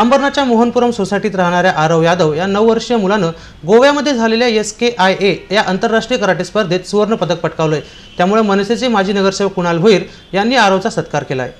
अंबरनाथच्या मोहनपुरम सोसायटीत राहणाऱ्या आरव यादव या नऊ वर्षीय मुलानं गोव्यामध्ये झालेल्या एस के आय ए या आंतरराष्ट्रीय कराटे स्पर्धेत सुवर्ण पदक पटकावलंय त्यामुळे मनसेचे माजी नगरसेवक कुणाल भोईर यांनी आरवचा सत्कार केलाय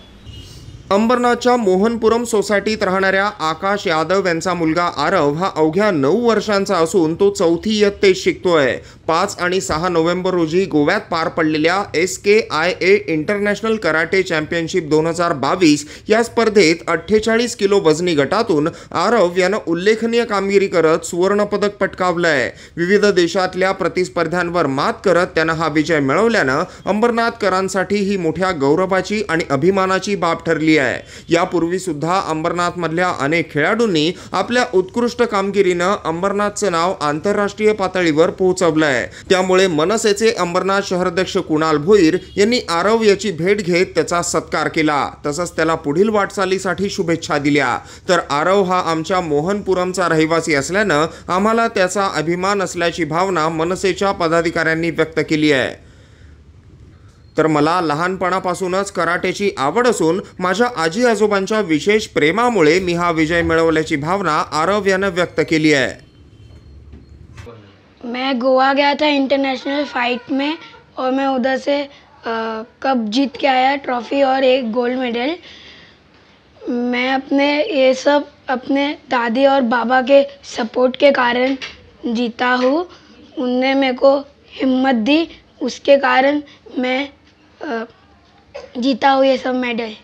अंबरनाथच्या मोहनपुरम सोसायटीत राहणाऱ्या आकाश यादव यांचा मुलगा आरव हा अवघ्या नऊ वर्षांचा असून तो चौथी इयत्तेत शिकतोय पाच आणि सहा नोव्हेंबर रोजी गोव्यात पार पडलेल्या S K I A international karate championship दोन हजार बावीस या स्पर्धेत अठ्ठेचाळीस किलो वजनी गटातून आरव यानं उल्लेखनीय कामगिरी करत सुवर्णपदक पटकावलं आहे विविध देशातल्या प्रतिस्पर्ध्यांवर मात करत त्यानं हा विजय मिळवल्यानं अंबरनाथकरांसाठी ही मोठ्या गौरवाची आणि अभिमानाची बाब ठरली आहे यापूर्वीसुद्धा अंबरनाथमधल्या अनेक खेळाडूंनी आपल्या उत्कृष्ट कामगिरीनं अंबरनाथचं नाव आंतरराष्ट्रीय पातळीवर पोहोचवलं आहे आहे त्यामुळे मनसेचे अंबरनाथ शहराध्यक्ष कुणाल भोईर यांनी आरव याची भेट घेत त्याचा सत्कार केला तसंच त्याला पुढील वाटचालीसाठी शुभेच्छा दिल्या तर आरव हा आमच्या मोहनपुरमचा रहिवासी असल्यानं आम्हाला त्याचा अभिमान असल्याची भावना मनसेच्या पदाधिकाऱ्यांनी व्यक्त केली आहे तर मला लहानपणापासूनच कराटेची आवड असून माझ्या आजी आजोबांच्या विशेष प्रेमामुळे मी हा विजय मिळवल्याची भावना आरव यानं व्यक्त केली आहे मैं गोवा गया था इंटरनेशनल फाइट में और मैं उधर से कप जीत के आया ट्रॉफी और एक गोल्ड मेडल मैं अपने ये सब अपने दादी और बाबा के सपोर्ट के कारण जीता हूँ उनने मेरे को हिम्मत दी उसके कारण मैं जीता हूँ ये सब मेडल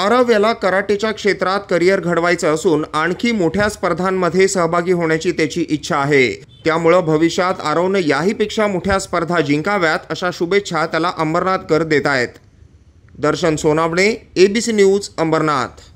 आरव याला कराटेच्या क्षेत्रात करिअर घडवायचं असून आणखी मोठ्या स्पर्धांमध्ये सहभागी होण्याची त्याची इच्छा आहे त्यामुळं भविष्यात आरवनं याहीपेक्षा मोठ्या स्पर्धा जिंकाव्यात अशा शुभेच्छा त्याला अंबरनाथकर देत आहेत दर्शन सोनावणे एबीसी न्यूज अंबरनाथ